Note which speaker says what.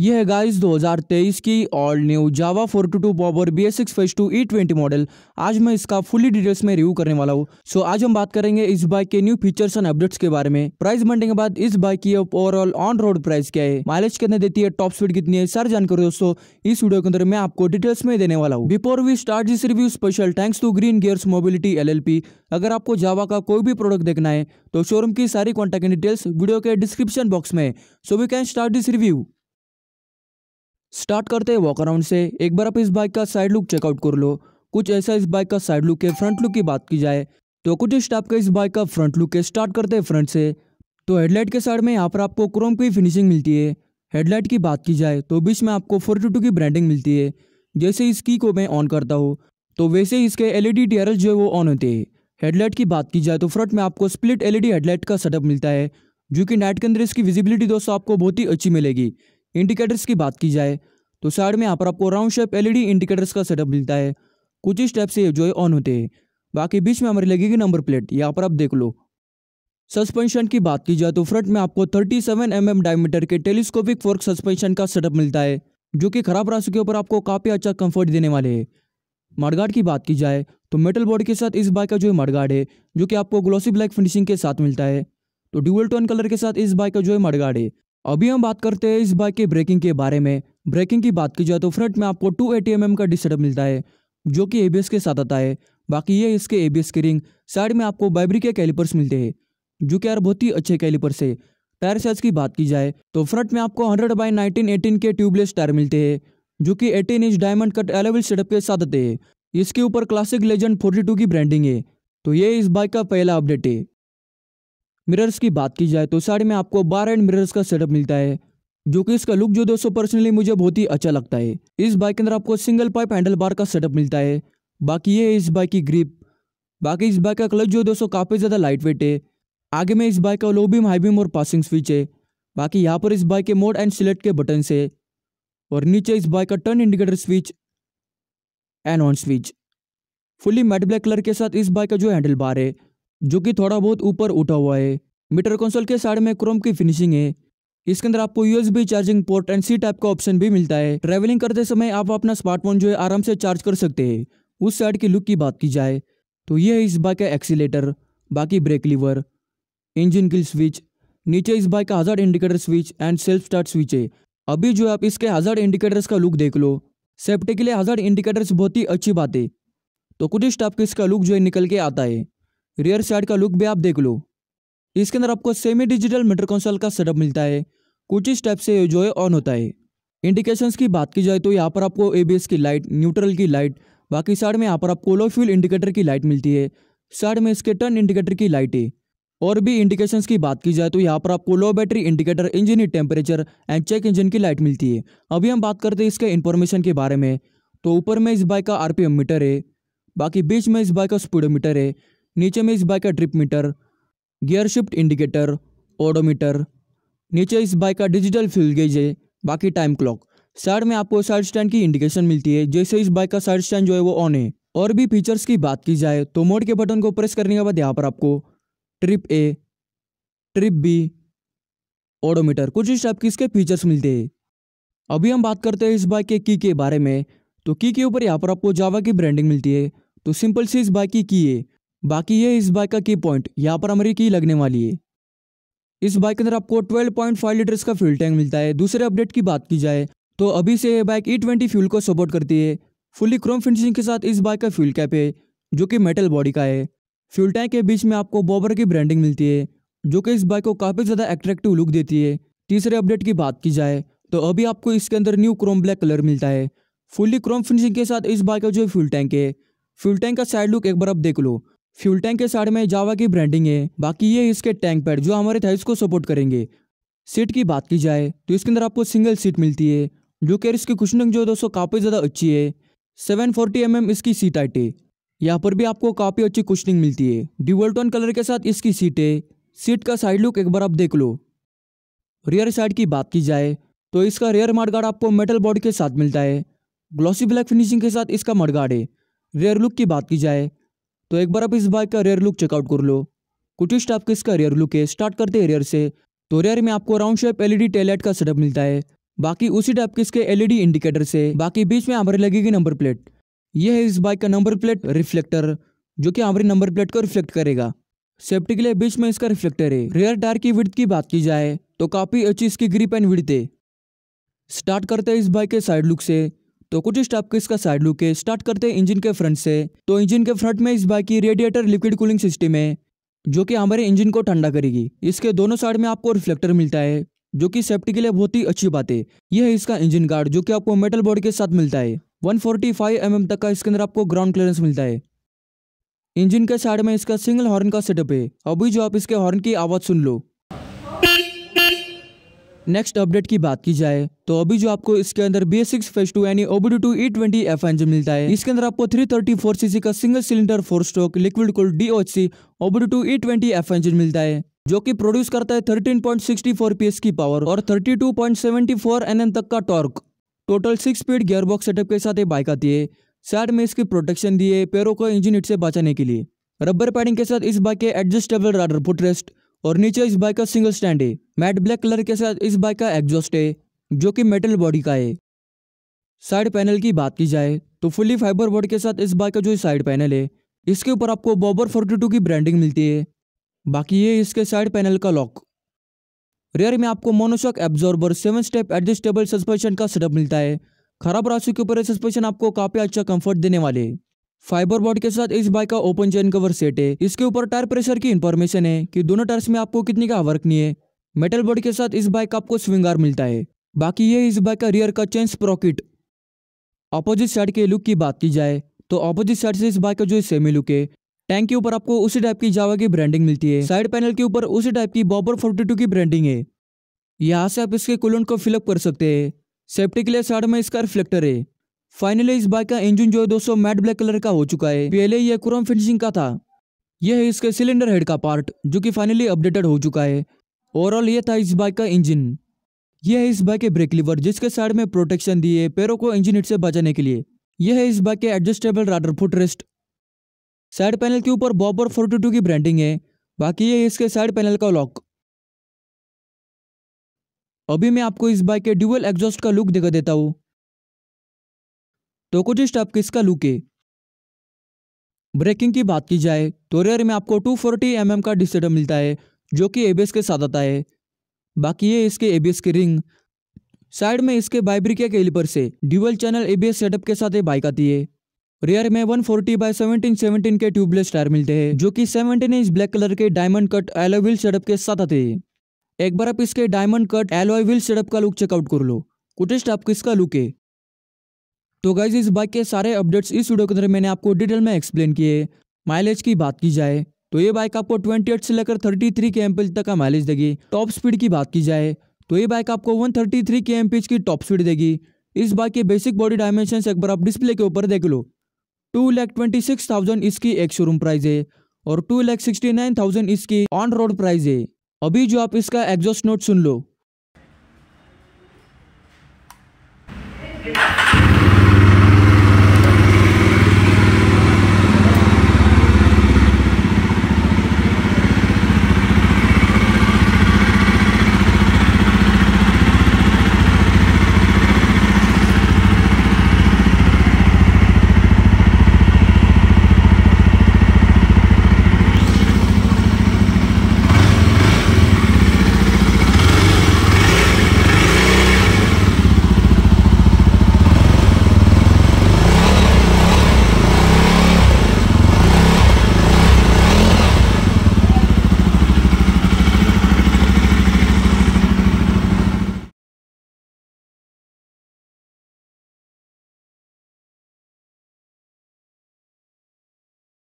Speaker 1: यह है गाइस 2023 की all new Jawa 42 two power B S six phase two E twenty model आज मैं इसका फुली डिटेल्स में रिव्यू करने वाला हूँ सो so, आज हम बात करेंगे इस बाइक के न्यू फीचर्स एंड अपडेट्स के बारे में प्राइस बढ़ने के बाद इस बाइक की ओवरऑल ऑन रोड प्राइस क्या है माइलेज कितने देती है टॉप स्पीड कितनी है सारी जानकारी दोस्तों इस वीडियो के अंदर मैं आपको डिटेल्स में देने वाला हूँ before we start this review special thanks to Green Gears Mobility L अगर आपको जावा का कोई भी प्रोडक्ट देखना है तो शोरूम की सारी कॉन्टेक्ट डिटेल्स वीडियो के डिस्क्रिप्शन बॉक्स में so we can start this review start करते हैं वॉक अराउंड से एक बार आप इस बाइक का साइड लुक चेकआउट कर लो कुछ ऐसा इस बाइक का साइड लुक है फ्रंट लुक की बात की जाए तो कुछ इस टाइप का इस बाइक का फ्रंट लुक है स्टार्ट करते हैं फ्रंट से तो हेडलाइट के साइड में यहाँ पर आपको क्रोम की फिनिशिंग मिलती है हेडलाइट की बात की जाए तो बीच में आपको फोर्टी की ब्रांडिंग मिलती है जैसे इस की को मैं ऑन करता हूँ तो वैसे इसके एलईडी टीआरएल जो है वो ऑन होते हैं हेडलाइट की बात की जाए तो फ्रंट में आपको स्प्लिट एलईडी हेडलाइट का सेटअप मिलता है जो कि नाइट के अंदर इसकी विजिबिलिटी दोस्तों आपको बहुत ही अच्छी मिलेगी इंडिकेटर्स की बात की जाए तो साइड में यहाँ पर आपको राउंड शेप एलईडी इंडिकेटर्स का सेटअप मिलता है कुछ ही स्टेप से जो है ऑन होते हैं बाकी बीच में हमारी लगेगी नंबर प्लेट यहाँ पर आप देख लो सस्पेंशन की बात की जाए तो फ्रंट में आपको 37 सेवन mm डायमीटर के टेलीस्कोपिक फोर्क सस्पेंशन का सेटअप मिलता है जो कि खराब रास्ते के ऊपर आपको काफ़ी अच्छा कंफर्ट देने वाले है मडगार्ड की बात की जाए तो मेटल बॉडी के साथ इस बाइक का जो है मडगार्ड है जो कि आपको ग्लोसी ब्लैक फिनिशिंग के साथ मिलता है तो ड्यूअल टोन कलर के साथ इस बाइक का जो है मडगार्ड है अभी हम बात करते हैं इस बाइक के ब्रेकिंग के बारे में ब्रेकिंग की बात की जाए तो फ्रंट में आपको टू एटी एम का डिस मिलता है जो कि एबीएस के साथ आता है बाकी ये इसके एबीएस की रिंग साइड में आपको बाइब्री के कैलिपर्स मिलते हैं जो कि यार बहुत ही अच्छे कैलिपर्स है टायर साइज की बात की जाए तो फ्रंट में आपको 100 बाई 19 18 के ट्यूबलेस टायर मिलते हैं जो कि 18 inch diamond cut alloy wheel setup के साथ आते हैं इसके ऊपर क्लासिक लेजेंड 42 की ब्रांडिंग है तो ये इस बाइक का पहला अपडेट है मिरर्स की बात की जाए तो साइड में आपको बार एंड मिरर्स का सेटअप मिलता है जो कि इसका लुक जो दोस्तों पर्सनली मुझे बहुत ही अच्छा लगता है इस बाइक के अंदर आपको सिंगल पाइप हैंडल बार का सेटअप मिलता है बाकी ये इस बाइक की ग्रिप बाकी इस बाइक का क्लच जो दोस्तों काफ़ी ज़्यादा लाइट वेट है आगे में इस बाइक का लो बीम हाई बीम और पासिंग स्विच है बाकी यहाँ पर इस बाइक के मोड एंड सिलेक्ट के बटन है और नीचे इस बाइक का turn indicator switch and on switch fully matte black colour के साथ इस बाइक का जो हैंडल बार है जो कि थोड़ा बहुत ऊपर उठा हुआ है मीटर कंसोल के साइड में क्रोम की फिनिशिंग है इसके अंदर आपको USB charging port and C type का ऑप्शन भी मिलता है ट्रेवलिंग करते समय आप अपना स्मार्टफोन जो है आराम से चार्ज कर सकते हैं उस साइड की लुक की बात की जाए तो ये है इस बाइक का एक्सीटर बाकी ब्रेक लीवर इंजन की स्विच नीचे इस बाइक का hazard indicator switch and self start switch है अभी जो आप इसके हजार इंडिकेटर्स का लुक देख लो सेफ्टी के लिए हजार इंडिकेटर्स बहुत ही अच्छी बात है तो कुछ स्टाफ का इसका लुक जो है निकल के आता है रियर साइड का लुक भी आप देख लो इसके अंदर आपको सेमी डिजिटल मीटर कंसोल का सेटअप मिलता है कुछ ही स्टेप से जो है ऑन होता है इंडिकेशंस की बात की जाए तो यहाँ पर आपको ए की लाइट न्यूट्रल की लाइट बाकी साइड में यहाँ पर आपको लो फ्यूल इंडिकेटर की लाइट मिलती है साइड में इसके टर्न इंडिकेटर की लाइट है और भी इंडिकेशंस की बात की जाए तो यहाँ पर आपको low battery indicator engine temperature and check engine की लाइट मिलती है अभी हम बात करते हैं इसके इन्फॉर्मेशन के बारे में तो ऊपर में इस बाइक का आरपीएम मीटर है बाकी बीच में इस बाइक का स्पीडोमीटर है नीचे में इस बाइक का trip meter gear shift indicator odometer नीचे इस बाइक का डिजिटल फ्यूल गेज है बाकी टाइम क्लॉक साइड में आपको साइड स्टैंड की इंडिकेशन मिलती है जैसे इस बाइक का साइड स्टैंड जो है वो ऑन है और भी फीचर्स की बात की जाए तो मोड के बटन को प्रेस करने के बाद यहाँ पर आपको trip A trip B odometer कुछ इस टाइप के इसके फीचर्स मिलते हैं अभी हम बात करते हैं इस बाइक के की के बारे में तो की के ऊपर यहाँ पर आपको जावा की ब्रांडिंग मिलती है तो सिंपल सी इस बाइक की की है बाकी ये इस बाइक का की पॉइंट यहाँ पर हमारी की लगने वाली है इस बाइक के अंदर आपको 12.5 लीटर का फ्यूल टैंक मिलता है दूसरे अपडेट की बात की जाए तो अभी से यह बाइक ई फ्यूल को सपोर्ट करती है फुली क्रोम फिनिशिंग के साथ इस बाइक का फ्यूल कैप है जो कि मेटल बॉडी का है फ्यूल टैंक के बीच में आपको बॉबर की ब्रांडिंग मिलती है जो कि इस बाइक को काफ़ी ज़्यादा एट्रैक्टिव लुक देती है तीसरे अपडेट की बात की जाए तो अभी आपको इसके अंदर न्यू क्रोम ब्लैक कलर मिलता है फुली क्रोम फिनिशिंग के साथ इस बाइक का जो फ्यूल टैंक है फ्यूल टैंक का साइड लुक एक बार आप देख लो फ्यूल टैंक के साइड में जावा की ब्रांडिंग है बाकी ये इसके टैंक पैड जो हमारे थाइस को सपोर्ट करेंगे सीट की बात की जाए तो इसके अंदर आपको सिंगल सीट मिलती है जो कि इसकी कुशनिंग जो है दोस्तों काफ़ी ज़्यादा अच्छी है सेवन फोर्टी एम इसकी सीट आइट है यहाँ पर भी आपको काफ़ी अच्छी कुशनिंग मिलती है डिवल्टोन कलर के साथ इसकी सीट है सीट का साइड लुक एक बार आप देख लो रियर साइड की बात की जाए तो इसका रियर मार्डगार्ड आपको मेटल बॉडी के साथ मिलता है ग्लॉसी ब्लैक फिनिशिंग के साथ इसका मडगार्ड है रियर लुक की बात की जाए तो एक बार आप इस बाइक का रेयर लुक चेकआउट कर लो कुछ इस टाइप का इसका रेयर लुक है स्टार्ट करते हैं रेयर से तो रेयर में आपको राउंड शेप एलईडी टेलाइट का सेटअप मिलता है बाकी उसी टाइप के इसके एलईडी इंडिकेटर से बाकी बीच में हमारे लगेगी नंबर प्लेट यह है इस बाइक का नंबर प्लेट रिफ्लेक्टर जो कि हमारे नंबर प्लेट को रिफ्लेक्ट करेगा सेफ्टी के लिए बीच में इसका रिफ्लेक्टर है रेयर टायर की विड्थ की बात की जाए तो काफ़ी अच्छी इसकी ग्रिप एंड विड्थ है स्टार्ट करते हैं इस बाइक के साइड लुक से तो कुछ इस टाइप का इसका साइड लुक है स्टार्ट करते हैं इंजन के फ्रंट से तो इंजन के फ्रंट में इस बाइक की रेडिएटर लिक्विड कूलिंग सिस्टम है जो कि हमारे इंजन को ठंडा करेगी इसके दोनों साइड में आपको रिफ्लेक्टर मिलता है जो कि सेफ्टी के लिए बहुत ही अच्छी बात है यह है इसका इंजन गार्ड जो कि आपको मेटल बॉडी के साथ मिलता है वन फोर्टी mm तक का इसके अंदर आपको ग्राउंड क्लियरेंस मिलता है इंजन के साइड में इसका सिंगल हॉर्न का सेटअप है अभी जो आप इसके हॉर्न की आवाज़ सुन लो नेक्स्ट अपडेट की बात की जाए तो अभी जो आपको इसके अंदर B S six phase two यानी OBD two E twenty F N मिलता है इसके अंदर आपको थ्री थर्टी फोर सीसी का single cylinder four stroke liquid cold D O H C OBD two E twenty F engine मिलता है जो कि प्रोड्यूस करता है 13.64 पीएस की पावर और 32.74 एनएम तक का torque total six speed gearbox setup के साथ ये बाइक आती है साइड में इसकी प्रोटेक्शन दी है पैरों को इंजन हिट से बचाने के लिए रबर पैडिंग के साथ इस बाइक के एडजस्टेबल राडर फुटरेस्ट और नीचे इस बाइक का सिंगल स्टैंड है मैट ब्लैक कलर के साथ इस बाइक का एग्जॉस्ट है जो कि मेटल बॉडी का है साइड पैनल की बात की जाए तो फुली फाइबर बोर्ड के साथ इस बाइक का जो साइड पैनल है इसके ऊपर आपको बॉबर 42 की ब्रांडिंग मिलती है बाकी ये इसके साइड पैनल का लॉक रेयर में आपको monoshock absorber seven step adjustable suspension का सेटअप मिलता है खराब राशि के ऊपर सस्पेंशन आपको काफ़ी अच्छा कंफर्ट देने वाले फाइबर बोर्ड के साथ इस बाइक का ओपन चेन कवर सेट है इसके ऊपर टायर प्रेशर की इन्फॉर्मेशन है कि दोनों टायर्स में आपको कितनी का वर्क नहीं है मेटल बॉडी के साथ इस बाइक का आपको स्विंग आर मिलता है बाकी ये इस बाइक का रियर का चेन स्प्रॉकिट अपोजिट साइड के लुक की बात की जाए तो अपोजिट साइड से इस बाइक का जो सेमी लुक है टैंक के ऊपर आपको उसी टाइप की जावा की ब्रांडिंग मिलती है साइड पैनल के ऊपर उसी टाइप की बॉबर टू की ब्रांडिंग है यहाँ से आप इसके कुलंट को फिलअप कर सकते हैं सेफ्टी के लिए साइड में इसका रिफ्लेक्टर है फाइनली इस बाइक का इंजन जो है दोस्तों मैट ब्लैक कलर का हो चुका है पहले यह क्रोम फिनिशिंग का था यह है इसके सिलेंडर हेड का पार्ट जो कि फाइनली अपडेटेड हो चुका है ओवरऑल यह था इस बाइक का इंजन यह है इस बाइक के ब्रेक लीवर जिसके साइड में प्रोटेक्शन दिए पैरों को इंजन हिट से बचाने के लिए यह है इस बाइक के adjustable rider foot rest side panel के ऊपर बॉबर फोर्टी की ब्रांडिंग है बाकी यह इसके साइड पैनल का लॉक अभी मैं आपको इस बाइक के ड्यूअल एग्जॉस्ट का लुक दिखा देता हूँ तो कुछ स्टॉप किसका इसका लुक है ब्रेकिंग की बात की जाए तो रेयर में आपको 240 फोर्टी mm का डिसेटर मिलता है जो कि एबीएस के साथ आता है बाकी ये इसके एबीएस के रिंग साइड में इसके बाइब्रिकिया के कैलिपर से ड्यूबल चैनल एबीएस सेटअप के साथ ये बाइक आती है रेयर में 140 फोर्टी बाई सेवनटीन सेवनटीन के ट्यूबलेस टायर मिलते हैं जो कि 17 इंच ब्लैक कलर के डायमंड कट एलोविल सेटअप के साथ आते हैं एक बार आप इसके डायमंड कट एलोविल सेटअप का लुक चेकआउट कर लो कुटेस्ट आपको इसका लुक है तो गाइज इस बाइक के सारे अपडेट्स इस वीडियो के अंदर मैंने आपको डिटेल में एक्सप्लेन किए माइलेज की बात की जाए तो ये बाइक आपको 28 से लेकर 33 थ्री के एमपीज तक का माइलेज देगी टॉप स्पीड की बात की जाए तो ये बाइक आपको 133 थर्टी थ्री के एमपीज की टॉप स्पीड देगी इस बाइक के बेसिक बॉडी डायमेंशन एक बार आप डिस्प्ले के ऊपर देख लो two lakh twenty six thousand इसकी एक शोरूम प्राइस है और two lakh sixty nine thousand इसकी ऑन रोड प्राइस है अभी जो आप इसका एग्जॉस्ट नोट सुन लो